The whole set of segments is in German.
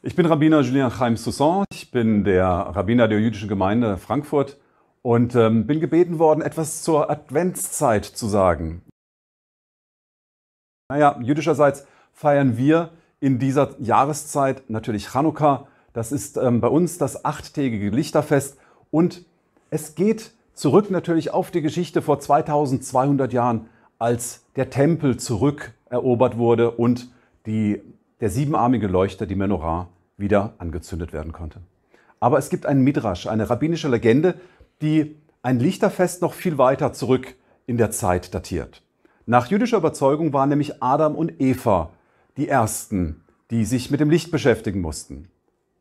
Ich bin Rabbiner Julien Chaim Soussan, ich bin der Rabbiner der jüdischen Gemeinde Frankfurt und ähm, bin gebeten worden, etwas zur Adventszeit zu sagen. Naja, jüdischerseits feiern wir in dieser Jahreszeit natürlich Chanukka. Das ist ähm, bei uns das achttägige Lichterfest und es geht zurück natürlich auf die Geschichte vor 2200 Jahren, als der Tempel zurückerobert wurde und die der siebenarmige Leuchter, die Menorah, wieder angezündet werden konnte. Aber es gibt einen Midrash, eine rabbinische Legende, die ein Lichterfest noch viel weiter zurück in der Zeit datiert. Nach jüdischer Überzeugung waren nämlich Adam und Eva die ersten, die sich mit dem Licht beschäftigen mussten.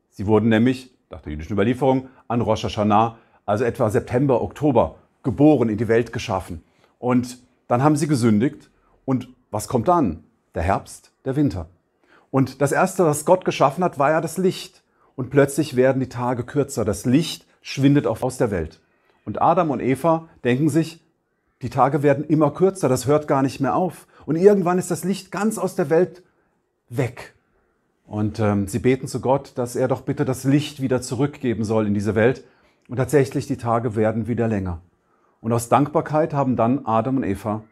Sie wurden nämlich, nach der jüdischen Überlieferung, an Rosh Hashanah, also etwa September, Oktober, geboren, in die Welt geschaffen. Und dann haben sie gesündigt. Und was kommt dann? Der Herbst, der Winter. Und das Erste, was Gott geschaffen hat, war ja das Licht. Und plötzlich werden die Tage kürzer. Das Licht schwindet auch aus der Welt. Und Adam und Eva denken sich, die Tage werden immer kürzer, das hört gar nicht mehr auf. Und irgendwann ist das Licht ganz aus der Welt weg. Und ähm, sie beten zu Gott, dass er doch bitte das Licht wieder zurückgeben soll in diese Welt. Und tatsächlich, die Tage werden wieder länger. Und aus Dankbarkeit haben dann Adam und Eva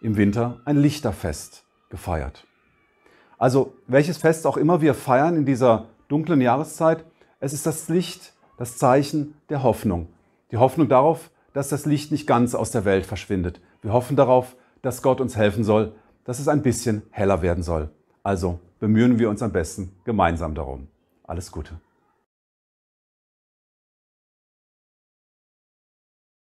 im Winter ein Lichterfest gefeiert. Also welches Fest auch immer wir feiern in dieser dunklen Jahreszeit, es ist das Licht, das Zeichen der Hoffnung. Die Hoffnung darauf, dass das Licht nicht ganz aus der Welt verschwindet. Wir hoffen darauf, dass Gott uns helfen soll, dass es ein bisschen heller werden soll. Also bemühen wir uns am besten gemeinsam darum. Alles Gute.